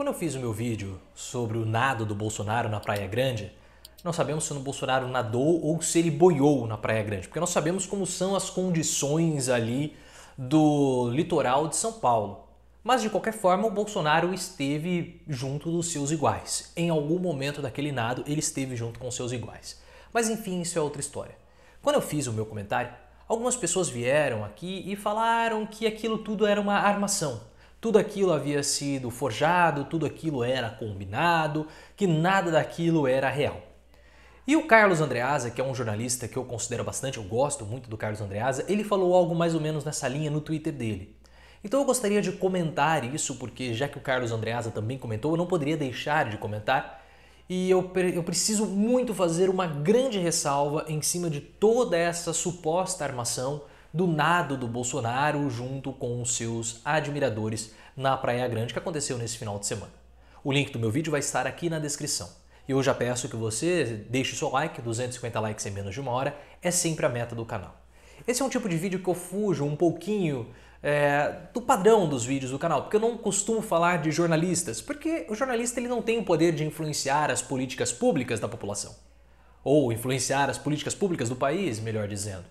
Quando eu fiz o meu vídeo sobre o nado do Bolsonaro na Praia Grande, não sabemos se o Bolsonaro nadou ou se ele boiou na Praia Grande, porque nós sabemos como são as condições ali do litoral de São Paulo. Mas de qualquer forma, o Bolsonaro esteve junto dos seus iguais. Em algum momento daquele nado, ele esteve junto com seus iguais. Mas enfim, isso é outra história. Quando eu fiz o meu comentário, algumas pessoas vieram aqui e falaram que aquilo tudo era uma armação, tudo aquilo havia sido forjado, tudo aquilo era combinado, que nada daquilo era real. E o Carlos Andreasa, que é um jornalista que eu considero bastante, eu gosto muito do Carlos Andreasa, ele falou algo mais ou menos nessa linha no Twitter dele. Então eu gostaria de comentar isso, porque já que o Carlos Andreasa também comentou, eu não poderia deixar de comentar. E eu, eu preciso muito fazer uma grande ressalva em cima de toda essa suposta armação do nado do Bolsonaro junto com os seus admiradores na Praia Grande que aconteceu nesse final de semana. O link do meu vídeo vai estar aqui na descrição. E eu já peço que você deixe seu like, 250 likes em menos de uma hora é sempre a meta do canal. Esse é um tipo de vídeo que eu fujo um pouquinho é, do padrão dos vídeos do canal, porque eu não costumo falar de jornalistas, porque o jornalista ele não tem o poder de influenciar as políticas públicas da população, ou influenciar as políticas públicas do país, melhor dizendo.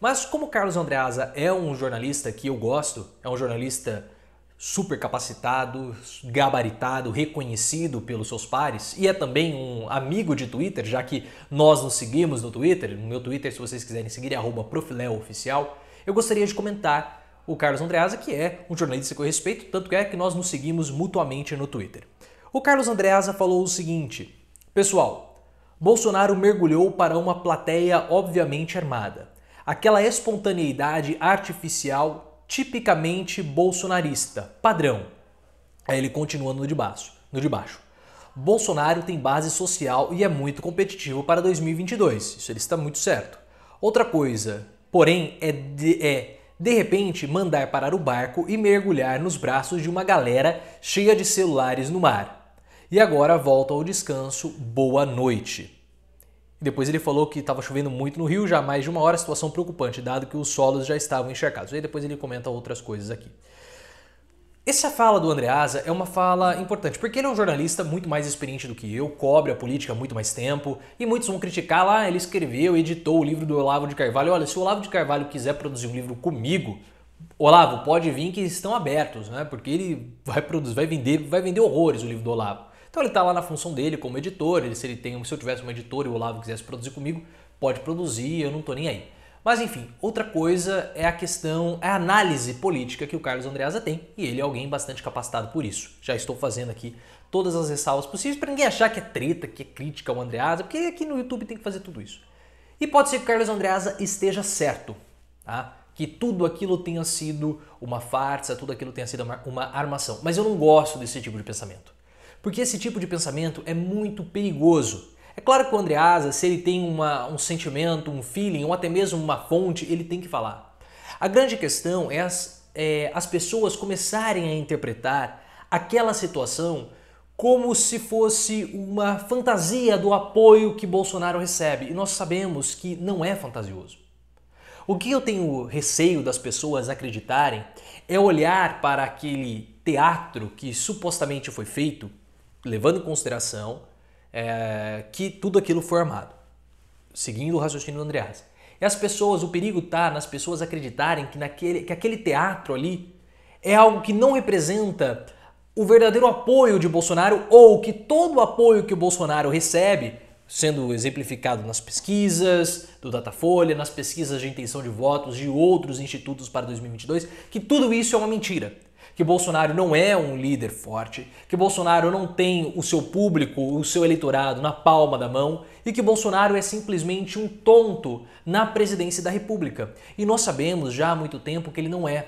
Mas como Carlos Andreasa é um jornalista que eu gosto, é um jornalista super capacitado, gabaritado, reconhecido pelos seus pares e é também um amigo de Twitter, já que nós nos seguimos no Twitter, no meu Twitter, se vocês quiserem seguir, é profileooficial, eu gostaria de comentar o Carlos Andreasa, que é um jornalista que eu respeito, tanto é que nós nos seguimos mutuamente no Twitter. O Carlos Andreasa falou o seguinte, pessoal, Bolsonaro mergulhou para uma plateia obviamente armada aquela espontaneidade artificial tipicamente bolsonarista, padrão. Aí ele continua no de baixo. No de baixo. Bolsonaro tem base social e é muito competitivo para 2022. Isso ele está muito certo. Outra coisa, porém, é de, é de repente mandar parar o barco e mergulhar nos braços de uma galera cheia de celulares no mar. E agora volta ao descanso. Boa noite. Depois ele falou que estava chovendo muito no Rio, já mais de uma hora, situação preocupante, dado que os solos já estavam encharcados. Aí depois ele comenta outras coisas aqui. Essa fala do Andreasa é uma fala importante, porque ele é um jornalista muito mais experiente do que eu, cobre a política há muito mais tempo, e muitos vão criticar lá, ah, ele escreveu, editou o livro do Olavo de Carvalho. Olha, se o Olavo de Carvalho quiser produzir um livro comigo, Olavo, pode vir que estão abertos, né? Porque ele vai produzir, vai vender, vai vender horrores o livro do Olavo. Então ele está lá na função dele como editor, ele, se, ele tem, se eu tivesse um editor e o Olavo quisesse produzir comigo, pode produzir, eu não estou nem aí. Mas enfim, outra coisa é a questão, é a análise política que o Carlos Andreasa tem, e ele é alguém bastante capacitado por isso. Já estou fazendo aqui todas as ressalvas possíveis para ninguém achar que é treta, que é crítica ao Andreasa, porque aqui no YouTube tem que fazer tudo isso. E pode ser que o Carlos Andreasa esteja certo, tá? que tudo aquilo tenha sido uma farsa, tudo aquilo tenha sido uma armação. Mas eu não gosto desse tipo de pensamento porque esse tipo de pensamento é muito perigoso. É claro que o Asa, se ele tem uma, um sentimento, um feeling ou até mesmo uma fonte, ele tem que falar. A grande questão é as, é, as pessoas começarem a interpretar aquela situação como se fosse uma fantasia do apoio que Bolsonaro recebe. E nós sabemos que não é fantasioso. O que eu tenho receio das pessoas acreditarem é olhar para aquele teatro que supostamente foi feito levando em consideração é, que tudo aquilo foi armado, seguindo o raciocínio do Andreas. E as pessoas, o perigo está nas pessoas acreditarem que, naquele, que aquele teatro ali é algo que não representa o verdadeiro apoio de Bolsonaro ou que todo o apoio que o Bolsonaro recebe, sendo exemplificado nas pesquisas do Datafolha, nas pesquisas de intenção de votos de outros institutos para 2022, que tudo isso é uma mentira que Bolsonaro não é um líder forte, que Bolsonaro não tem o seu público, o seu eleitorado na palma da mão e que Bolsonaro é simplesmente um tonto na presidência da República. E nós sabemos já há muito tempo que ele não é.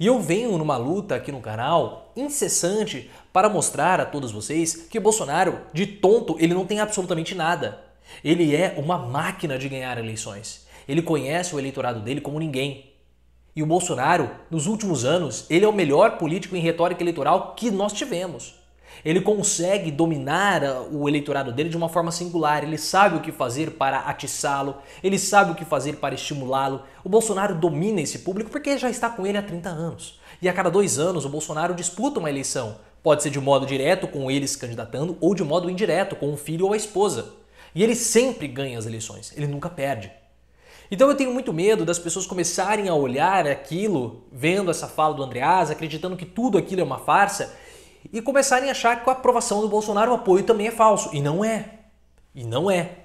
E eu venho numa luta aqui no canal incessante para mostrar a todos vocês que Bolsonaro, de tonto, ele não tem absolutamente nada. Ele é uma máquina de ganhar eleições. Ele conhece o eleitorado dele como ninguém. E o Bolsonaro, nos últimos anos, ele é o melhor político em retórica eleitoral que nós tivemos. Ele consegue dominar ah, o eleitorado dele de uma forma singular, ele sabe o que fazer para atiçá-lo, ele sabe o que fazer para estimulá-lo. O Bolsonaro domina esse público porque já está com ele há 30 anos. E a cada dois anos o Bolsonaro disputa uma eleição. Pode ser de modo direto, com ele se candidatando, ou de modo indireto, com o filho ou a esposa. E ele sempre ganha as eleições, ele nunca perde. Então eu tenho muito medo das pessoas começarem a olhar aquilo, vendo essa fala do Andreas, acreditando que tudo aquilo é uma farsa, e começarem a achar que com a aprovação do Bolsonaro o apoio também é falso. E não é. E não é.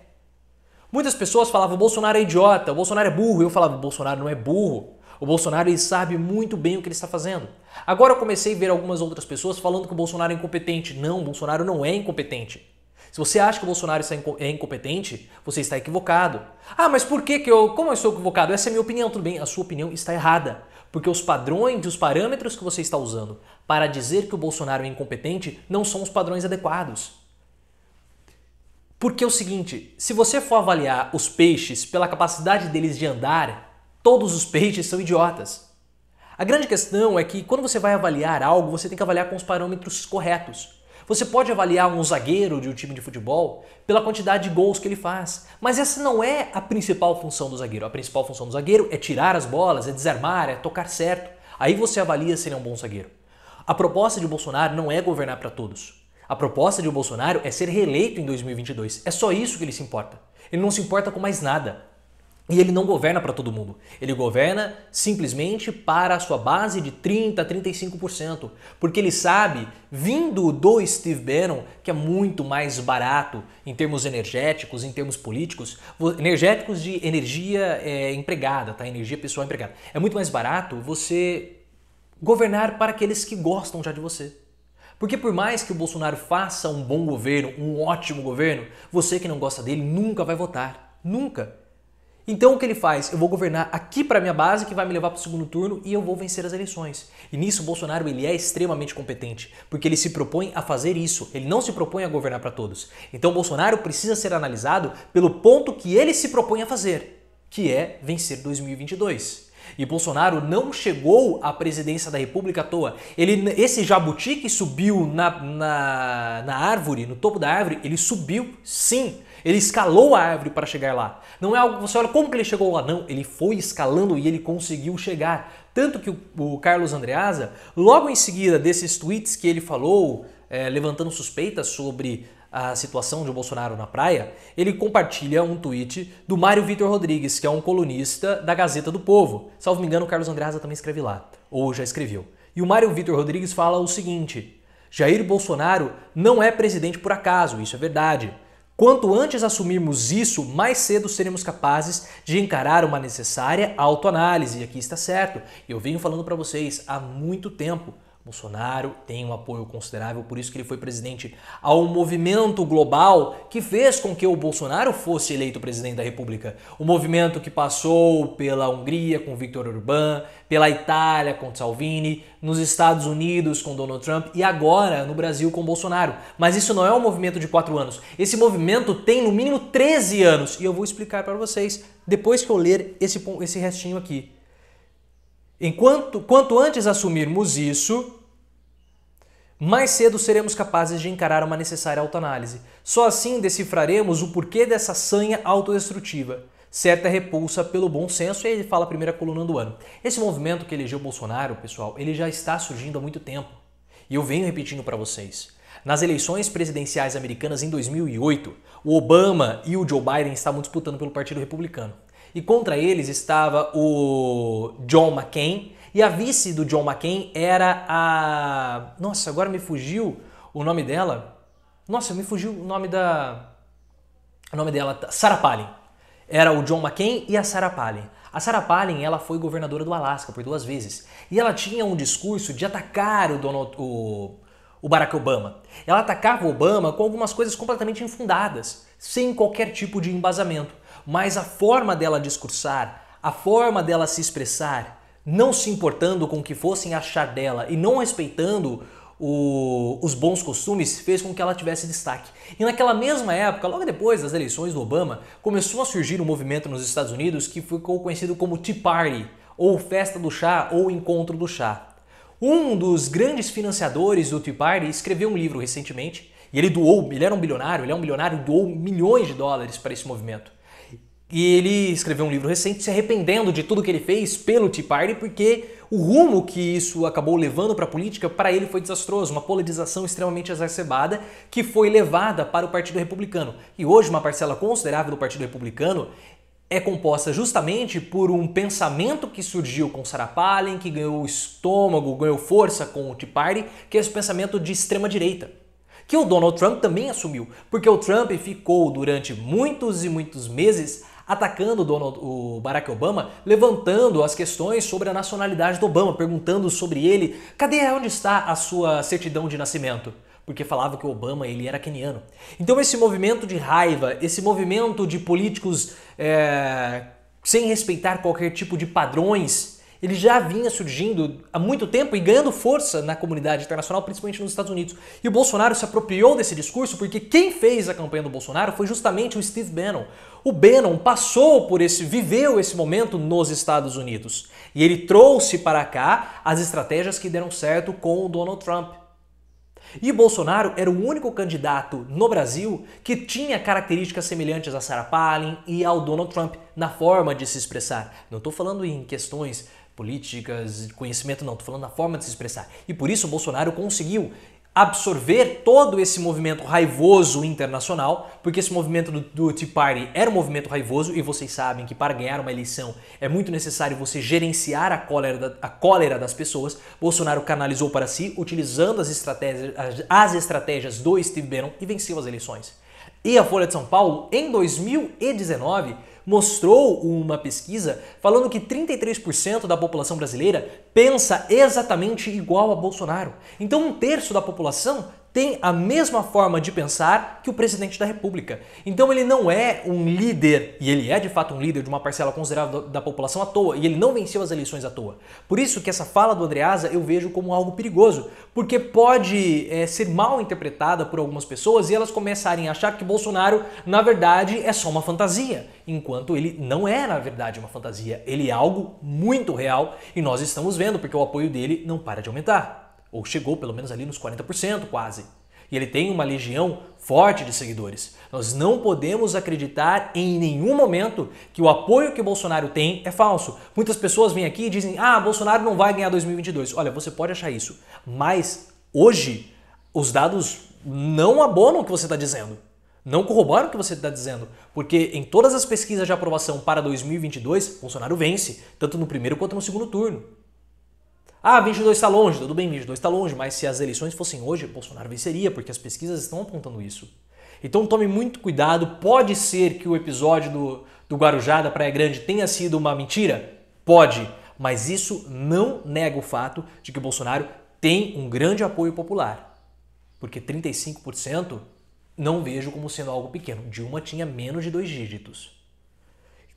Muitas pessoas falavam: o Bolsonaro é idiota, o Bolsonaro é burro. Eu falava: o Bolsonaro não é burro. O Bolsonaro ele sabe muito bem o que ele está fazendo. Agora eu comecei a ver algumas outras pessoas falando que o Bolsonaro é incompetente. Não, o Bolsonaro não é incompetente. Se você acha que o Bolsonaro é incompetente, você está equivocado. Ah, mas por que, que eu. Como eu sou equivocado? Essa é a minha opinião, tudo bem. A sua opinião está errada. Porque os padrões e os parâmetros que você está usando para dizer que o Bolsonaro é incompetente não são os padrões adequados. Porque é o seguinte: se você for avaliar os peixes pela capacidade deles de andar, todos os peixes são idiotas. A grande questão é que quando você vai avaliar algo, você tem que avaliar com os parâmetros corretos. Você pode avaliar um zagueiro de um time de futebol pela quantidade de gols que ele faz, mas essa não é a principal função do zagueiro. A principal função do zagueiro é tirar as bolas, é desarmar, é tocar certo. Aí você avalia se ele é um bom zagueiro. A proposta de Bolsonaro não é governar para todos. A proposta de Bolsonaro é ser reeleito em 2022. É só isso que ele se importa. Ele não se importa com mais nada. E ele não governa para todo mundo. Ele governa simplesmente para a sua base de 30, 35%, porque ele sabe, vindo do Steve Bannon, que é muito mais barato em termos energéticos, em termos políticos, energéticos de energia é, empregada, tá? Energia pessoal empregada. É muito mais barato você governar para aqueles que gostam já de você. Porque por mais que o Bolsonaro faça um bom governo, um ótimo governo, você que não gosta dele nunca vai votar, nunca. Então o que ele faz? Eu vou governar aqui para minha base que vai me levar para o segundo turno e eu vou vencer as eleições. E nisso Bolsonaro ele é extremamente competente, porque ele se propõe a fazer isso. Ele não se propõe a governar para todos. Então Bolsonaro precisa ser analisado pelo ponto que ele se propõe a fazer, que é vencer 2022. E Bolsonaro não chegou à presidência da República à toa. Ele, esse jabuti que subiu na, na, na árvore, no topo da árvore, ele subiu sim. Ele escalou a árvore para chegar lá. Não é algo que você olha como que ele chegou lá, não. Ele foi escalando e ele conseguiu chegar. Tanto que o, o Carlos Andreasa, logo em seguida desses tweets que ele falou, é, levantando suspeitas sobre a situação de Bolsonaro na praia, ele compartilha um tweet do Mário Vitor Rodrigues, que é um colunista da Gazeta do Povo. Salvo me engano, o Carlos Andreasa também escreve lá, ou já escreveu. E o Mário Vitor Rodrigues fala o seguinte: Jair Bolsonaro não é presidente por acaso, isso é verdade. Quanto antes assumirmos isso, mais cedo seremos capazes de encarar uma necessária autoanálise. E aqui está certo. Eu venho falando para vocês há muito tempo. Bolsonaro tem um apoio considerável, por isso que ele foi presidente ao um movimento global que fez com que o Bolsonaro fosse eleito presidente da República. O movimento que passou pela Hungria com Viktor Orbán, pela Itália com Salvini, nos Estados Unidos com Donald Trump e agora no Brasil com Bolsonaro. Mas isso não é um movimento de quatro anos. Esse movimento tem no mínimo 13 anos e eu vou explicar para vocês depois que eu ler esse, esse restinho aqui. Enquanto quanto antes assumirmos isso, mais cedo seremos capazes de encarar uma necessária autoanálise. Só assim decifraremos o porquê dessa sanha autodestrutiva certa repulsa pelo bom senso, e ele fala a primeira coluna do ano. Esse movimento que elegeu Bolsonaro, pessoal, ele já está surgindo há muito tempo. E eu venho repetindo para vocês. Nas eleições presidenciais americanas em 2008, o Obama e o Joe Biden estavam disputando pelo Partido Republicano e contra eles estava o John McCain, e a vice do John McCain era a. Nossa, agora me fugiu o nome dela. Nossa, me fugiu o nome da. O nome dela, tá, Sarah Palin. Era o John McCain e a Sarah Palin. A Sarah Palin ela foi governadora do Alasca por duas vezes. E ela tinha um discurso de atacar o, Donald, o, o Barack Obama. Ela atacava o Obama com algumas coisas completamente infundadas, sem qualquer tipo de embasamento mas a forma dela discursar, a forma dela se expressar, não se importando com o que fossem achar dela e não respeitando o, os bons costumes fez com que ela tivesse destaque. E naquela mesma época, logo depois das eleições do Obama, começou a surgir um movimento nos Estados Unidos que ficou conhecido como Tea Party, ou Festa do Chá ou Encontro do Chá. Um dos grandes financiadores do Tea Party escreveu um livro recentemente e ele doou, ele era um bilionário, ele é um bilionário, doou milhões de dólares para esse movimento. E ele escreveu um livro recente se arrependendo de tudo que ele fez pelo Tea Party, porque o rumo que isso acabou levando para a política, para ele foi desastroso, uma polarização extremamente exacerbada que foi levada para o Partido Republicano. E hoje uma parcela considerável do Partido Republicano é composta justamente por um pensamento que surgiu com Sarah Palin, que ganhou estômago, ganhou força com o Tea Party, que é esse pensamento de extrema direita que o Donald Trump também assumiu, porque o Trump ficou durante muitos e muitos meses atacando o, Donald, o Barack Obama, levantando as questões sobre a nacionalidade do Obama, perguntando sobre ele, cadê onde está a sua certidão de nascimento? porque falava que o Obama ele era queniano. Então esse movimento de raiva, esse movimento de políticos é, sem respeitar qualquer tipo de padrões ele já vinha surgindo há muito tempo e ganhando força na comunidade internacional, principalmente nos Estados Unidos. E o Bolsonaro se apropriou desse discurso porque quem fez a campanha do Bolsonaro foi justamente o Steve Bannon. O Bannon passou por esse, viveu esse momento nos Estados Unidos. E ele trouxe para cá as estratégias que deram certo com o Donald Trump. E Bolsonaro era o único candidato no Brasil que tinha características semelhantes a Sarah Palin e ao Donald Trump na forma de se expressar. Não estou falando em questões políticas, conhecimento, não, estou falando na forma de se expressar. E por isso Bolsonaro conseguiu absorver todo esse movimento raivoso internacional, porque esse movimento do, do, Tea Party era um movimento raivoso e vocês sabem que para ganhar uma eleição é muito necessário você gerenciar a cólera, da, a cólera das pessoas. Bolsonaro canalizou para si, utilizando as estratégias, as, as estratégias do Steve Bannon e venceu as eleições. E a Folha de São Paulo, em 2019, mostrou uma pesquisa falando que 33% da população brasileira pensa exatamente igual a Bolsonaro. Então, um terço da população tem a mesma forma de pensar que o presidente da República. Então ele não é um líder, e ele é de fato um líder de uma parcela considerável da população à toa, e ele não venceu as eleições à toa. Por isso que essa fala do Andreasa eu vejo como algo perigoso, porque pode é, ser mal interpretada por algumas pessoas e elas começarem a achar que Bolsonaro, na verdade, é só uma fantasia, enquanto ele não é, na verdade, uma fantasia. Ele é algo muito real e nós estamos vendo, porque o apoio dele não para de aumentar ou chegou pelo menos ali nos 40% quase. E ele tem uma legião forte de seguidores. Nós não podemos acreditar em nenhum momento que o apoio que Bolsonaro tem é falso. Muitas pessoas vêm aqui e dizem: "Ah, Bolsonaro não vai ganhar 2022". Olha, você pode achar isso, mas hoje os dados não abonam o que você está dizendo. Não corroboram o que você está dizendo, porque em todas as pesquisas de aprovação para 2022, Bolsonaro vence, tanto no primeiro quanto no segundo turno. Ah, 22 está longe, tudo bem, 22 está longe, mas se as eleições fossem hoje, Bolsonaro venceria, porque as pesquisas estão apontando isso. Então tome muito cuidado, pode ser que o episódio do, do Guarujá da Praia Grande tenha sido uma mentira? Pode, mas isso não nega o fato de que Bolsonaro tem um grande apoio popular. Porque 35% não vejo como sendo algo pequeno. Dilma tinha menos de dois dígitos.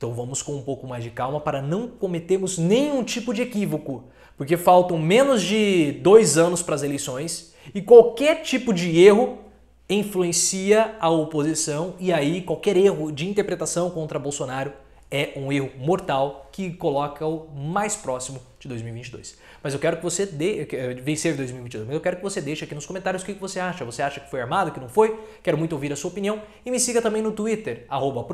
Então vamos com um pouco mais de calma para não cometermos nenhum tipo de equívoco, porque faltam menos de dois anos para as eleições e qualquer tipo de erro influencia a oposição e aí qualquer erro de interpretação contra Bolsonaro é um erro mortal que coloca o mais próximo de 2022. Mas eu quero que você dê, eh, vencer 2022, mas eu quero que você deixe aqui nos comentários o que você acha. Você acha que foi armado, que não foi? Quero muito ouvir a sua opinião e me siga também no Twitter, arroba